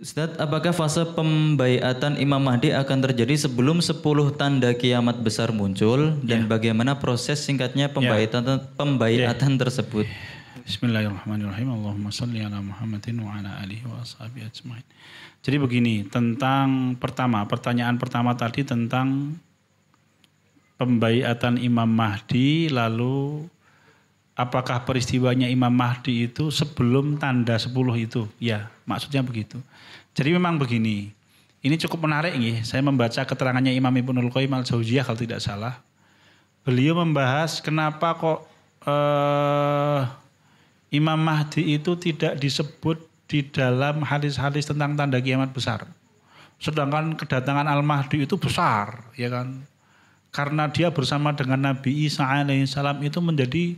Ustaz, apakah fase pembayatan Imam Mahdi akan terjadi sebelum 10 tanda kiamat besar muncul dan yeah. bagaimana proses singkatnya ya. pembayatan yeah. pembayatan yeah. tersebut? Bismillahirrahmanirrahim. Allahumma shalli ala Muhammadin wa ala alihi wa ashabi ajmain. Jadi begini, tentang pertama, pertanyaan pertama tadi tentang pembayatan Imam Mahdi lalu apakah peristiwanya Imam Mahdi itu sebelum tanda 10 itu? Ya, maksudnya begitu. Jadi memang begini. Ini cukup menarik nih. Saya membaca keterangannya Imam Ibnul Qayyim Al-Jauziyah kalau tidak salah. Beliau membahas kenapa kok eh, Imam Mahdi itu tidak disebut di dalam hadis-hadis tentang tanda kiamat besar. Sedangkan kedatangan Al-Mahdi itu besar, ya kan? Karena dia bersama dengan Nabi Isa alaihissalam itu menjadi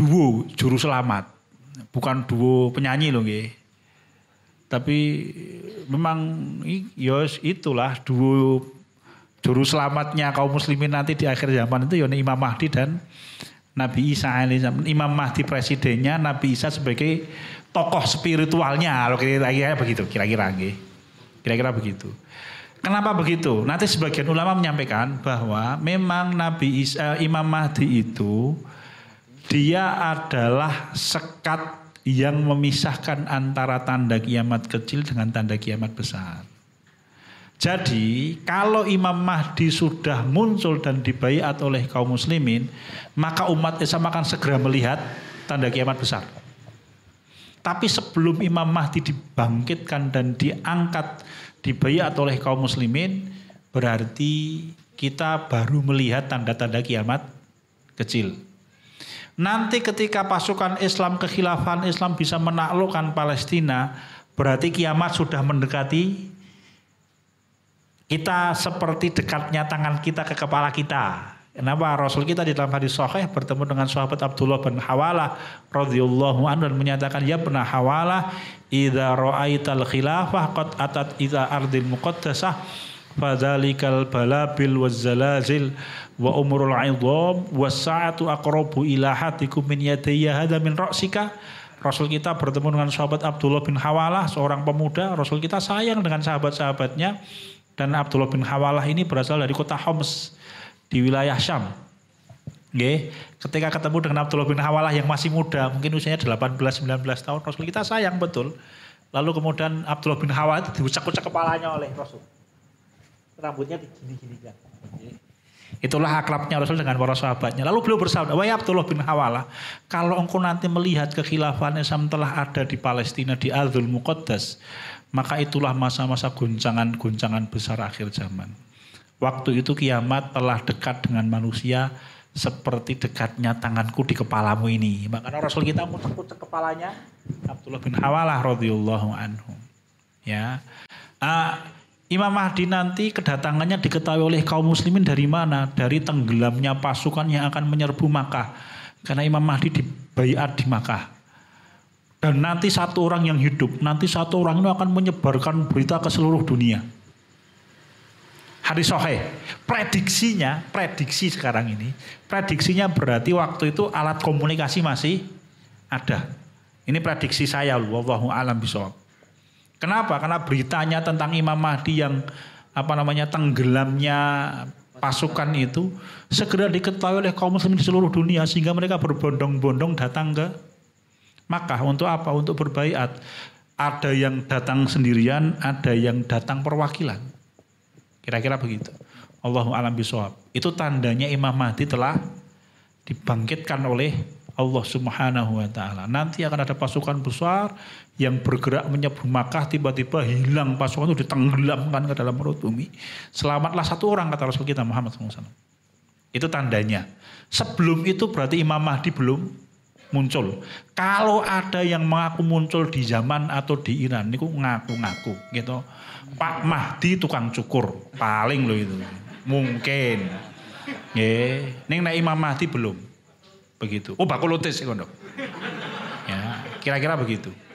duo juru selamat. Bukan duo penyanyi loh nggih. Tapi memang yos ya itulah duo juru selamatnya kaum muslimin nanti di akhir zaman itu yoni ya Imam Mahdi dan Nabi Isa alaihissalam. Imam Mahdi presidennya, Nabi Isa sebagai tokoh spiritualnya. Kalau kira-kira begitu, kira-kira Kira-kira begitu. Kenapa begitu? Nanti sebagian ulama menyampaikan bahwa memang Nabi Isa, eh, Imam Mahdi itu dia adalah sekat yang memisahkan antara tanda kiamat kecil dengan tanda kiamat besar. Jadi kalau Imam Mahdi sudah muncul dan dibayat oleh kaum muslimin, maka umat Islam akan segera melihat tanda kiamat besar. Tapi sebelum Imam Mahdi dibangkitkan dan diangkat dibayat oleh kaum muslimin, berarti kita baru melihat tanda-tanda kiamat kecil. Nanti ketika pasukan Islam kekhilafan Islam bisa menaklukkan Palestina, berarti kiamat sudah mendekati kita seperti dekatnya tangan kita ke kepala kita. Kenapa Rasul kita di dalam hadis sahih bertemu dengan sahabat Abdullah bin Hawalah radhiyallahu anhu dan menyatakan ya pernah Hawalah idza ra'aital khilafah qad atat idza ardil muqaddasah fadzalikal balabil wazzalazil wa umurul wa wasa'atu aqrabu ila hatikum min yadayya hadha min ra'sika Rasul kita bertemu dengan sahabat Abdullah bin Hawalah seorang pemuda Rasul kita sayang dengan sahabat-sahabatnya dan Abdullah bin Hawalah ini berasal dari kota Homs di wilayah Syam Okay. Ketika ketemu dengan Abdullah bin Hawalah yang masih muda, mungkin usianya 18-19 tahun, Rasul kita sayang betul. Lalu kemudian Abdullah bin Hawalah diucak-ucak kepalanya oleh Rasul. Rambutnya digini gini Itulah akrabnya Rasul dengan para sahabatnya. Lalu beliau bersabda, Wahai Abdullah bin Hawalah, kalau engkau nanti melihat kekhilafahan Islam telah ada di Palestina, di Azul Muqaddas, maka itulah masa-masa guncangan-guncangan besar akhir zaman. Waktu itu kiamat telah dekat dengan manusia seperti dekatnya tanganku di kepalamu ini. Maka Rasul kita mutek-mutek kepalanya Abdullah bin Hawalah radhiyallahu anhu. Ya. Uh, Imam Mahdi nanti kedatangannya diketahui oleh kaum muslimin dari mana? Dari tenggelamnya pasukan yang akan menyerbu Makkah. Karena Imam Mahdi dibaiat di Makkah. Dan nanti satu orang yang hidup, nanti satu orang itu akan menyebarkan berita ke seluruh dunia. Hadis Sohe, prediksinya, prediksi sekarang ini, prediksinya berarti waktu itu alat komunikasi masih ada. Ini prediksi saya, Wallahu alam bisawab. Kenapa? Karena beritanya tentang Imam Mahdi yang apa namanya tenggelamnya pasukan itu segera diketahui oleh kaum muslimin di seluruh dunia sehingga mereka berbondong-bondong datang ke Makkah untuk apa? Untuk berbaiat. Ada yang datang sendirian, ada yang datang perwakilan. Kira-kira begitu. Allahu alam bisawab. Itu tandanya Imam Mahdi telah dibangkitkan oleh Allah Subhanahu wa taala. Nanti akan ada pasukan besar yang bergerak menyerbu Makkah tiba-tiba hilang pasukan itu ditenggelamkan ke dalam perut bumi. Selamatlah satu orang kata Rasul kita Muhammad SAW. Itu tandanya. Sebelum itu berarti Imam Mahdi belum muncul. Kalau ada yang mengaku muncul di zaman atau di Iran, niku ngaku-ngaku gitu. Pak Mahdi tukang cukur, paling loh itu. Mungkin. Nggih, ning nek Imam Mahdi belum. Begitu. Oh sih kondo, ya. Kira-kira begitu.